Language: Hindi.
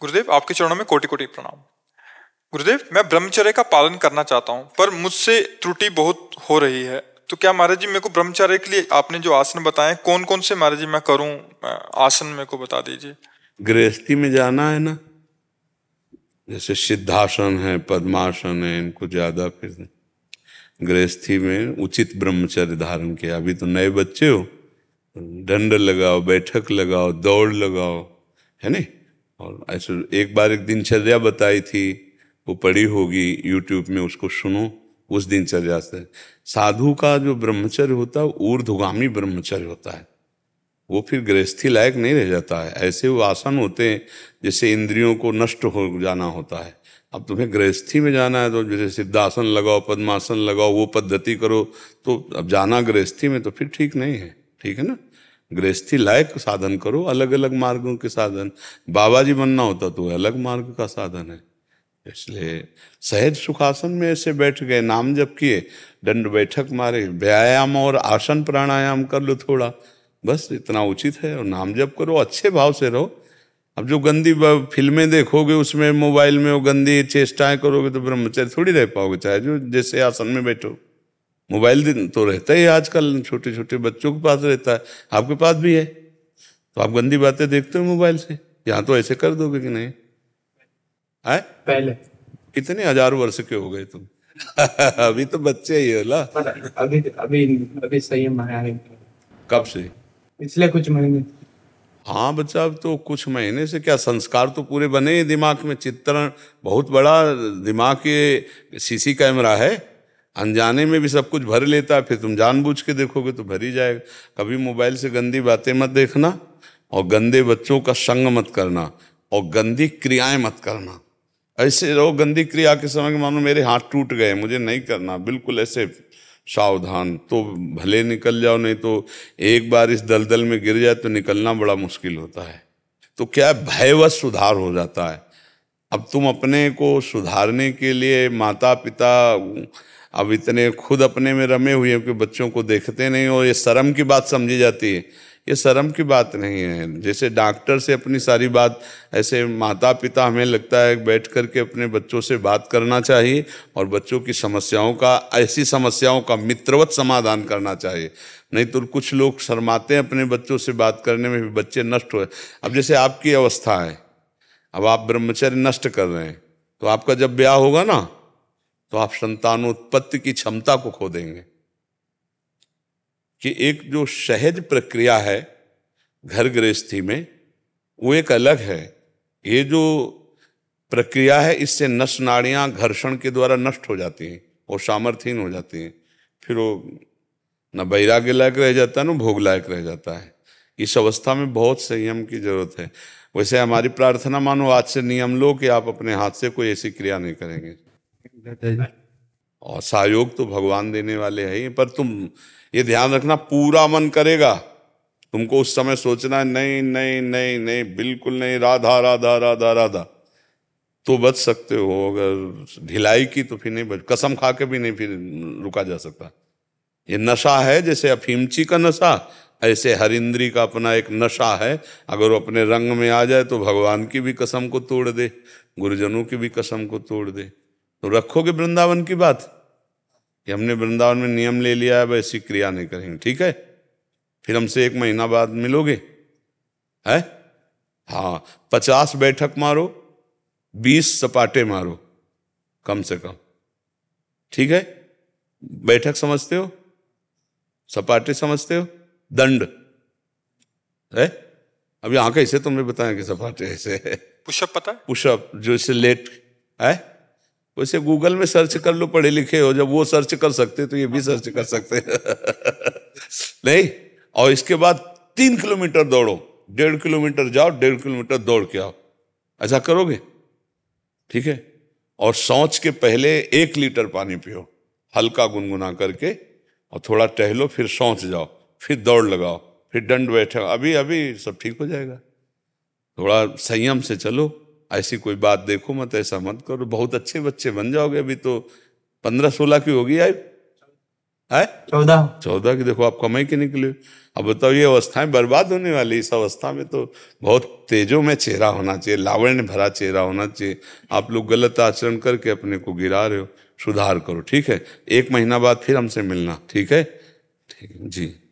गुरुदेव आपके चरणों में कोटि कोटि प्रणाम गुरुदेव मैं ब्रह्मचर्य का पालन करना चाहता हूँ पर मुझसे त्रुटि बहुत हो रही है तो क्या महाराज जी मेरे को ब्रह्मचर्य के लिए आपने जो आसन बताए कौन कौन से महाराज जी मैं करूं आसन मेरे को बता दीजिए गृहस्थी में जाना है ना जैसे सिद्धासन है पद्मासन है इनको ज्यादा फिर गृहस्थी में उचित ब्रह्मचर्य धारण किया अभी तो नए बच्चे हो दंड लगाओ बैठक लगाओ दौड़ लगाओ है नहीं और ऐसे एक बार एक दिनचर्या बताई थी वो पड़ी होगी यूट्यूब में उसको सुनो उस दिनचर्या से साधु का जो ब्रह्मचर्य होता है ऊर्धगामी ब्रह्मचर्य होता है वो फिर गृहस्थी लायक नहीं रह जाता है ऐसे वो आसन होते हैं जैसे इंद्रियों को नष्ट हो जाना होता है अब तुम्हें गृहस्थी में जाना है तो जैसे सिद्धासन लगाओ पद्मासन लगाओ वो पद्धति करो तो अब जाना गृहस्थी में तो फिर ठीक नहीं है ठीक है ना गृहस्थी लायक साधन करो अलग अलग मार्गों के साधन बाबा जी बनना होता तो अलग मार्ग का साधन है इसलिए सहज सुखासन में ऐसे बैठ गए नाम जब किए दंड बैठक मारे व्यायाम और आसन प्राणायाम कर लो थोड़ा बस इतना उचित है और नाम जप करो अच्छे भाव से रहो अब जो गंदी फिल्में देखोगे उसमें मोबाइल में वो गंदी चेष्टाएं करोगे तो ब्रह्मचर्य थोड़ी रह पाओगे चाहे जो जैसे आसन में बैठो मोबाइल तो रहता ही आजकल छोटे छोटे बच्चों के पास रहता है आपके पास भी है तो आप गंदी बातें देखते हो मोबाइल से यहाँ तो ऐसे कर दोगे कि नहीं है पहले कितने हजार वर्ष के हो गए तुम अभी तो बच्चे ही हो ला अभी अभी अभी सही कब से पिछले कुछ महीने हाँ बच्चा अब तो कुछ महीने से क्या संस्कार तो पूरे बने दिमाग में चित्रण बहुत बड़ा दिमाग के सीसी कैमरा है अनजाने में भी सब कुछ भर लेता है फिर तुम जानबूझ के देखोगे तो भर ही जाएगा कभी मोबाइल से गंदी बातें मत देखना और गंदे बच्चों का संग मत करना और गंदी क्रियाएं मत करना ऐसे रहो गंदी क्रिया के समय मानो मेरे हाथ टूट गए मुझे नहीं करना बिल्कुल ऐसे सावधान तो भले निकल जाओ नहीं तो एक बार इस दलदल में गिर जाए तो निकलना बड़ा मुश्किल होता है तो क्या भयवश सुधार हो जाता है अब तुम अपने को सुधारने के लिए माता पिता अब इतने खुद अपने में रमे हुए हैं कि बच्चों को देखते नहीं और ये शर्म की बात समझी जाती है ये शर्म की बात नहीं है जैसे डॉक्टर से अपनी सारी बात ऐसे माता पिता हमें लगता है बैठ कर के अपने बच्चों से बात करना चाहिए और बच्चों की समस्याओं का ऐसी समस्याओं का मित्रवत समाधान करना चाहिए नहीं तो कुछ लोग शर्माते हैं अपने बच्चों से बात करने में भी बच्चे नष्ट हो अब जैसे आपकी अवस्था है अब आप ब्रह्मचर्य नष्ट कर रहे हैं तो आपका जब ब्याह होगा ना तो आप संतानोत्पत्ति की क्षमता को खो देंगे कि एक जो सहज प्रक्रिया है घर गृहस्थी में वो एक अलग है ये जो प्रक्रिया है इससे नस नाड़ियां घर्षण के द्वारा नष्ट हो जाती हैं और सामर्थ्यहीन हो जाती हैं फिर वो न वैराग्य लायक रह जाता है न भोग लायक रह जाता है इस अवस्था में बहुत संयम की जरूरत है वैसे हमारी प्रार्थना मानो आज से नियम लो कि आप अपने हाथ से कोई ऐसी क्रिया नहीं करेंगे और सहयोग तो भगवान देने वाले है पर तुम ये ध्यान रखना पूरा मन करेगा तुमको उस समय सोचना है नहीं नहीं नहीं नहीं बिल्कुल नहीं राधा राधा राधा राधा तो बच सकते हो अगर ढिलाई की तो फिर नहीं बच कसम खा के भी नहीं फिर रुका जा सकता ये नशा है जैसे अफीमची का नशा ऐसे हरिंद्री का अपना एक नशा है अगर वो अपने रंग में आ जाए तो भगवान की भी कसम को तोड़ दे गुरुजनों की भी कसम को तोड़ दे तो रखोगे वृंदावन की बात कि हमने वृंदावन में नियम ले लिया है ऐसी क्रिया नहीं करेंगे ठीक है फिर हमसे एक महीना बाद मिलोगे है हाँ पचास बैठक मारो बीस सपाटे मारो कम से कम ठीक है बैठक समझते हो सपाटे समझते हो दंड है अब यहां कैसे तुमने बताया कि सपाटे ऐसे है पुशअप पता है पुशअप जो इसे लेट है वैसे गूगल में सर्च कर लो पढ़े लिखे हो जब वो सर्च कर सकते तो ये भी सर्च हाँ। कर सकते नहीं और इसके बाद तीन किलोमीटर दौड़ो डेढ़ किलोमीटर जाओ डेढ़ किलोमीटर दौड़ के आओ ऐसा करोगे ठीक है और सोच के पहले एक लीटर पानी पियो हल्का गुनगुना करके और थोड़ा टहलो फिर सोच जाओ फिर दौड़ लगाओ फिर दंड बैठे अभी अभी सब ठीक हो जाएगा थोड़ा संयम से चलो ऐसी कोई बात देखो मत ऐसा मत करो बहुत अच्छे बच्चे बन जाओगे अभी तो पंद्रह सोलह की होगी आयु है चौदह चौदह की देखो आप कमाई के निकले अब बताओ ये अवस्थाएं बर्बाद होने वाली इस अवस्था में तो बहुत तेजों में चेहरा होना चाहिए लावण्य भरा चेहरा होना चाहिए आप लोग गलत आचरण करके अपने को गिरा रहे हो सुधार करो ठीक है एक महीना बाद फिर हमसे मिलना ठीक है ठीक जी